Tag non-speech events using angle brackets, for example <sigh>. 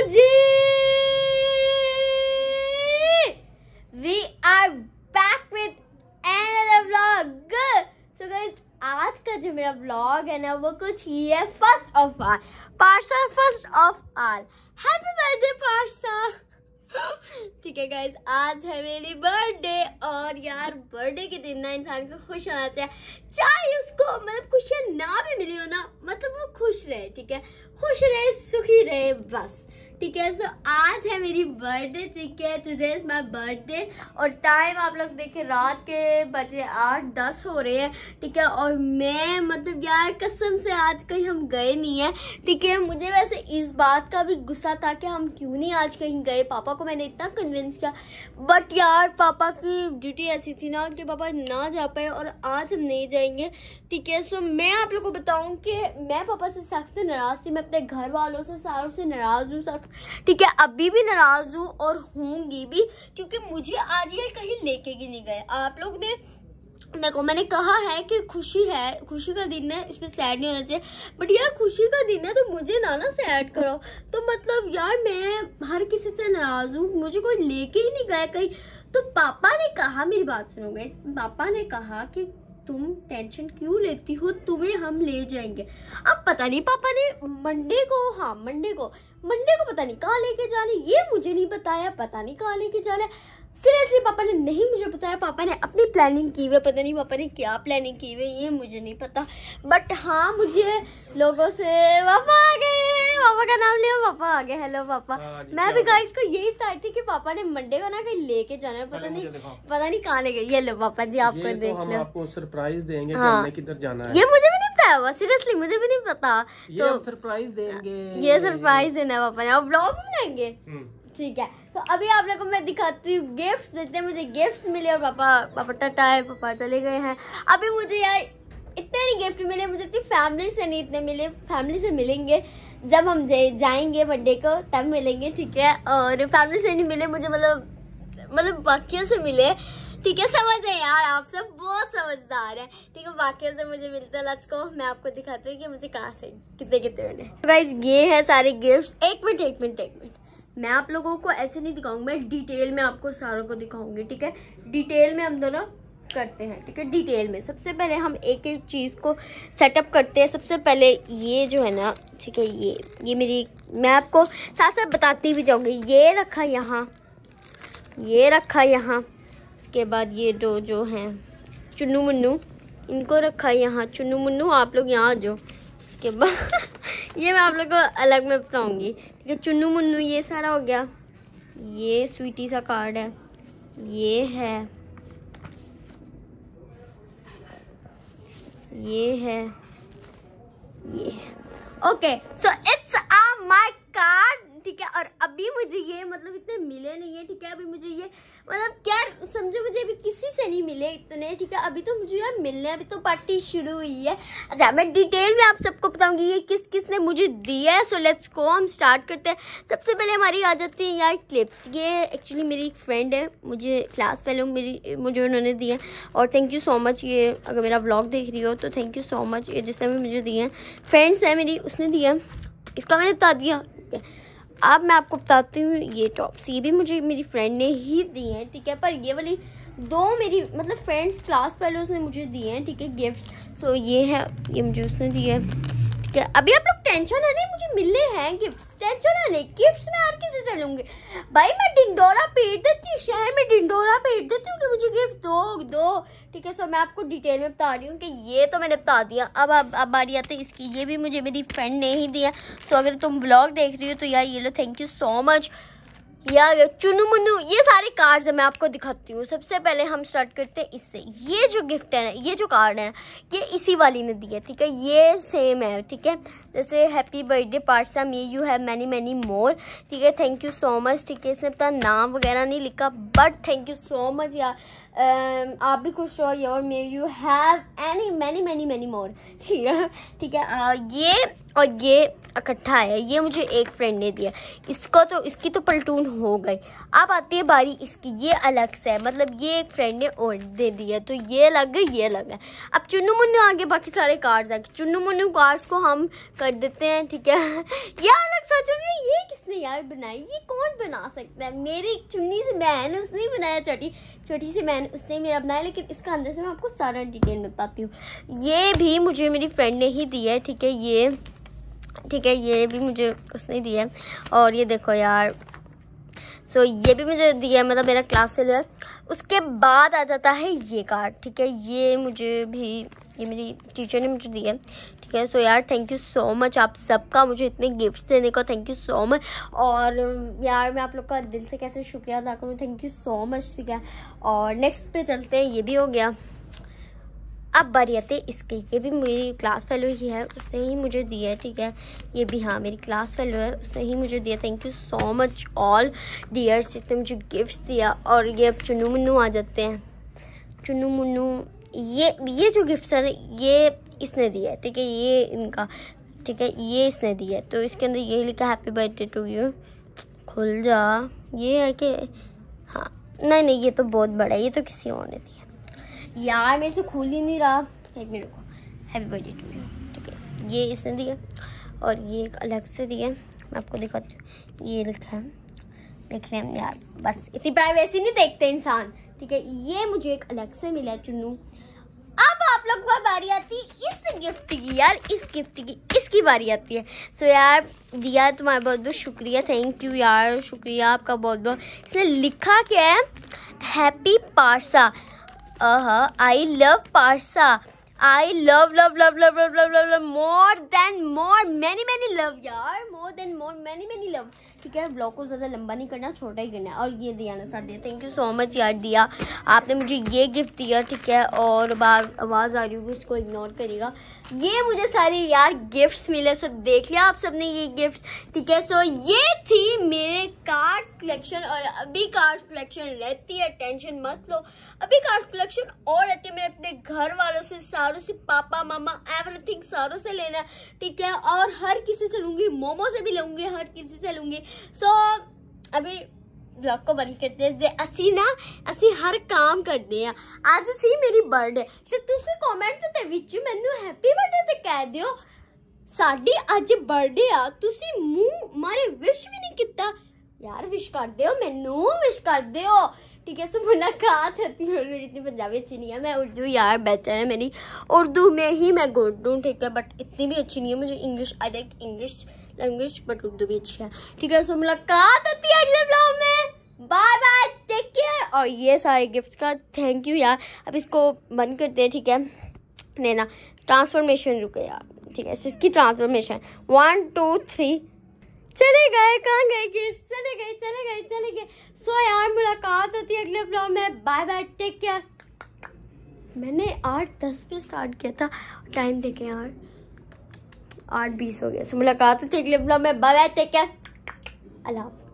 Ji we are back with vlog so guys आज का जो मेरा व्लॉग है ना वो कुछ ही है first of all Parsa first of all happy birthday Parsa ठीक है गाइज आज है मेरी बर्थडे और यार बर्थडे के दिन ना इंसान को खुश होना चाहिए चाहे उसको मतलब खुशियाँ ना भी मिली हो ना मतलब वो खुश रहे ठीक है खुश रहे सुखी रहे बस ठीक है सो आज है मेरी बर्थडे ठीक है टुडे इज़ माय बर्थडे और टाइम आप लोग देखें रात के बजे आठ दस हो रहे हैं ठीक है और मैं मतलब यार कसम से आज कहीं हम गए नहीं हैं ठीक है मुझे वैसे इस बात का भी गुस्सा था कि हम क्यों नहीं आज कहीं गए पापा को मैंने इतना कन्विंस किया बट यार पापा की ड्यूटी ऐसी थी ना कि पापा ना जा पाए और आज हम नहीं जाएंगे ठीक है सो मैं आप लोग को बताऊँ कि मैं पापा से सख्त नाराज़ थी मैं अपने घर वालों से सारों से नाराज़ हूँ सख्त ठीक है अभी भी नाराज हूँ और होंगी भी क्योंकि मुझे आज ये कहीं लेके भी नहीं गए आप लोग ने देखो मैंने कहा है कि खुशी है खुशी का दिन है इसमें सैड नहीं होना चाहिए बट यार खुशी का दिन है तो मुझे ना ना सैड करो तो मतलब यार मैं हर किसी से नाराज़ हूँ मुझे कोई लेके ही नहीं गया कहीं तो पापा ने कहा मेरी बात सुनोगे पापा ने कहा कि तुम टेंशन क्यों लेती हो तुम्हें हम ले जाएंगे अब पता नहीं पापा ने मंडे को हाँ मंडे को मंडे को पता नहीं कहाँ लेके जाने ये मुझे नहीं बताया पता नहीं कहाँ लेके जाना सीरियसली पापा ने नहीं मुझे बताया पापा ने अपनी प्लानिंग की हुई पता नहीं पापा ने क्या प्लानिंग की हुई ये मुझे नहीं पता बट हाँ मुझे लोगों से पापा आ गए पापा का नाम लिया पापा आ गए हेलो पापा हाँ, मैं भी गाइस को यही बता थी कि पापा ने मंडे को ना कहीं लेके जाना है पता नहीं पता नहीं कहाँ ले गए ये लो पापा जी आपको तो देख लो आपको सरप्राइज देंगे हाँ। किधर जाना है ये मुझे भी आया हुआ सीरियसली मुझे भी नहीं पता तो सरप्राइज देंगे ये सरप्राइज देना पापा ने और ब्लॉग भी बनाएंगे हम्म। ठीक है तो अभी आप लोगों को मैं दिखाती हूँ गिफ्ट जितने मुझे गिफ्ट मिले और पापा पापा टटा है पापा चले गए हैं अभी मुझे यार इतने नहीं गिफ्ट मिले मुझे अपनी फैमिली से नहीं इतने मिले फैमिली से मिलेंगे जब हम जाएंगे बर्थडे को तब मिलेंगे ठीक है और फैमिली से नहीं मिले मुझे मतलब मतलब बाकियों से मिले ठीक है समझ है यार आप सब बहुत समझदार है ठीक है बाकी से मुझे मिलता है लच को मैं आपको दिखाती हूँ कि मुझे कहाँ से कितने कितने मिले गाइज तो ये है सारे गिफ्ट एक मिनट एक मिनट एक मिनट मैं आप लोगों को ऐसे नहीं दिखाऊंगी मैं डिटेल में आपको सारों को दिखाऊंगी ठीक है डिटेल में हम दोनों करते हैं ठीक है डिटेल में सबसे पहले हम एक एक चीज़ को सेटअप करते हैं सबसे पहले ये जो है ना ठीक है ये ये मेरी मैं आपको साथ साथ बताती भी जाऊँगी ये रखा यहाँ ये रखा यहाँ इसके बाद ये दो जो हैं चुन्नू मुन्नू इनको रखा है यहाँ चुन्नू मुन्नू आप लोग यहाँ आ जाओ उसके बाद <laughs> ये मैं आप लोग को अलग में बताऊँगी ठीक है चुन्नू मुन्नू ये सारा हो गया ये स्वीटी सा कार्ड है ये है ये है ये okay so it's uh my card ठीक है और अभी मुझे ये मतलब इतने मिले नहीं है ठीक है अभी मुझे ये मतलब क्या समझो मुझे अभी किसी से नहीं मिले इतने ठीक है अभी तो मुझे यार मिलने अभी तो पार्टी शुरू हुई है अच्छा मैं डिटेल में आप सबको बताऊंगी ये किस किस ने मुझे दिया है सो लेट्स गो हम स्टार्ट करते हैं सबसे पहले हमारी आ जाती है यार क्लिप्स ये एक्चुअली मेरी एक फ्रेंड है मुझे क्लास फेलो मेरी मुझे उन्होंने दिए हैं और थैंक यू सो मच ये अगर मेरा ब्लॉग देख रही हो तो थैंक यू सो मच ये जिसने भी मुझे दिए हैं फ्रेंड्स हैं मेरी उसने दिया इसका मैंने बता दिया अब मैं आपको बताती हूँ ये टॉप्स ये भी मुझे मेरी फ्रेंड ने ही दी हैं ठीक है पर ये वाली दो मेरी मतलब फ्रेंड्स क्लास फेलोज ने मुझे दिए हैं ठीक है गिफ्ट्स सो ये है ये मुझे उसने दिए हैं ठीक है अभी आप लोग टेंशन है नहीं मुझे मिलने हैं गिफ्ट्स टेंशन है नहीं गिफ्ट्स मैं और किसी से लूंगी भाई मैं डिंडोरा पेट देती हूँ शहर में डिंडोरा पेट देती हूँ कि मुझे गिफ्ट दो दो ठीक है सो मैं आपको डिटेल में बता रही हूँ कि ये तो मैंने बता दिया अब अब अब बारी आती है इसकी ये भी मुझे मेरी फ्रेंड ने ही दिया सो अगर तुम ब्लॉग देख रही हो तो यार ये लो थैंक यू सो मच यार चुनू मुनु ये सारे कार्ड्स हैं मैं आपको दिखाती हूँ सबसे पहले हम स्टार्ट करते हैं इससे ये जो गिफ्ट है ये जो कार्ड है ये इसी वाली ने दी है ठीक है ये सेम है ठीक है जैसे happy birthday Parsa may you have many many more ठीक है थैंक यू सो मच ठीक है इसने अपना नाम वगैरह नहीं लिखा but thank you so much यार Um, आप भी खुश हो your may you have any many many many more ठीक है ठीक है आ, हाँ, ये और ये इकट्ठा है ये मुझे एक फ्रेंड ने दिया इसको तो इसकी तो पलटून हो गई अब आती है बारी इसकी ये अलग से है मतलब ये एक फ्रेंड ने और दे दिया तो ये अलग है ये अलग है अब चुन्नू मुन्नू आगे बाकी सारे कार्ड्स आगे चुन्नू मुन्नू कार्ड्स को हम कर देते हैं ठीक है <laughs> ये अलग सोचो ये किसने यार बनाई ये कौन बना सकता है मेरी चुन्नी से बहन उसने बनाया छोटी छोटी सी बहन मैंने उसने मेरा बनाया लेकिन इसका अंदर से मैं आपको सारा डिटेल बताती हूँ ये भी मुझे मेरी फ्रेंड ने ही दिया है ठीक है ये ठीक है ये भी मुझे उसने दिया है और ये देखो यार सो so, ये भी मुझे दिया है मतलब मेरा क्लास फेलो है उसके बाद आ जाता है ये कार्ड ठीक है ये मुझे भी ये मेरी टीचर ने मुझे दिया है सकते हैं सो so, यार थैंक यू सो मच आप सबका मुझे इतने गिफ्ट देने का थैंक यू सो मच और यार मैं आप लोग का दिल से कैसे शुक्रिया अदा करूँ थैंक यू सो मच ठीक है और नेक्स्ट पे चलते हैं ये भी हो गया अब आते इसके ये भी मेरी क्लास फेलो ही है उसने ही मुझे दिया है ठीक है ये भी हाँ मेरी क्लास फेलो है उसने ही मुझे दिया thank you so much all dears इतने मुझे गिफ्ट्स दिया और ये अब चुनू मुन्नू आ जाते हैं चुनू मुन्नू ये ये जो गिफ्ट है ना ये इसने दिया है ठीक है ये इनका ठीक है ये इसने दिया है तो इसके अंदर ये लिखा हैप्पी बर्थडे टू यू खुल जा ये है कि हाँ नहीं नहीं ये तो बहुत बड़ा है ये तो किसी और ने दिया यार मेरे से खुल ही नहीं रहा एक मिनट को हैप्पी बर्थडे टू यू ठीक है ये इसने दिया और ये एक अलग से दिया मैं आपको दिखाती हूँ ये लिखा है देख लें यार बस इतनी प्राइवेसी नहीं देखते इंसान ठीक है ये मुझे एक अलग से मिला चुनू बार बारी आती है इस गिफ्ट की यार इस गिफ्ट की इसकी बारी आती है सो so, यार दिया तुम्हारा बहुत बहुत शुक्रिया थैंक यू यार शुक्रिया आपका बहुत बहुत इसने लिखा क्या है happy Parsa I love Parsa I love love love love love love love love more than more many many love यार more than more many many love ठीक है ब्लॉग को ज़्यादा लंबा नहीं करना छोटा ही करना और ये दिया ना साथ दिया थैंक यू सो मच यार दिया आपने मुझे ये गिफ्ट दिया ठीक है और बार आवाज़ आ रही होगी उसको इग्नोर करिएगा ये मुझे सारी यार गिफ्ट्स मिले सब देख लिया आप सबने ये गिफ्ट्स ठीक है सो ये थी मेरे कार्ड्स कलेक्शन और अभी कार्ड्स कलेक्शन रहती है टेंशन मत लो अभी कार्ड्स कलेक्शन और रहती है मैं अपने घर वालों से सारों से पापा मामा एवरीथिंग सारों से लेना ठीक है और हर किसी से लूँगी मोमो से भी लूँगी हर किसी से लूँगी सो so, अभी ਬਲੌਗ ਕੋ ਬਣ ਕੇ ਦੇ ਜੇ ਅਸੀਂ ਨਾ ਅਸੀਂ ਹਰ ਕੰਮ ਕਰਦੇ ਆ ਅੱਜ ਸੀ ਮੇਰੀ ਬਰਥਡੇ ਤੇ ਤੁਸੀਂ ਕਮੈਂਟ ਤੇ ਵਿੱਚ ਮੈਨੂੰ ਹੈਪੀ ਬਰਥਡੇ ਤੇ ਕਹਿ ਦਿਓ ਸਾਡੀ ਅੱਜ ਬਰਥਡੇ ਆ ਤੁਸੀਂ ਮੂੰਹ ਮਾਰੇ ਵਿਸ਼ ਵੀ ਨਹੀਂ ਕੀਤਾ ਯਾਰ ਵਿਸ਼ ਕਰਦੇ ਹੋ ਮੈਨੂੰ ਵਿਸ਼ ਕਰਦੇ ਹੋ ਠੀਕ ਹੈ ਸੁਮਨਾ ਮੁਲਾਕਾਤ ਥਤੀ ਮੇਰੀ ਇਤਨੀ ਪੰਜਾਬੀ ਅੱਛੀ ਨਹੀਂ ਆ ਮੈਂ ਉਰਦੂ ਯਾਰ ਬੈਟਰ ਹੈ ਮੇਰੀ ਉਰਦੂ ਮੈਂ ਹੀ ਮੈਂ ਗੁੱਡ ਹੂੰ ਠੀਕ ਹੈ ਬਟ ਇਤਨੀ ਵੀ ਅੱਛੀ ਨਹੀਂ ਹੈ ਮੈਨੂੰ English I like English language but Urdu ਵੀ ਅੱਛੀ ਹੈ ਠੀਕ ਹੈ ਸੁਮਨਾ ਮੁਲਾਕਾਤ ਥਤੀ ਅਗਲੇ बाय बाय टेक केयर और ये सारे गिफ्ट्स का थैंक यू यार अब इसको बंद करते हैं ठीक है देना ट्रांसफॉर्मेशन रुके यार ठीक है इसकी ट्रांसफॉर्मेशन वन टू थ्री चले गए कहाँ गए गिफ्ट चले गए चले गए चले गए सो यार मुलाकात होती है अगले ब्लॉग में बाय बाय टेक केयर मैंने आठ दस पे स्टार्ट किया था टाइम देखे यार आठ बीस हो गया सो मुलाकात होती है अगले ब्लॉग में बाय बाय टेक केयर अल्लाह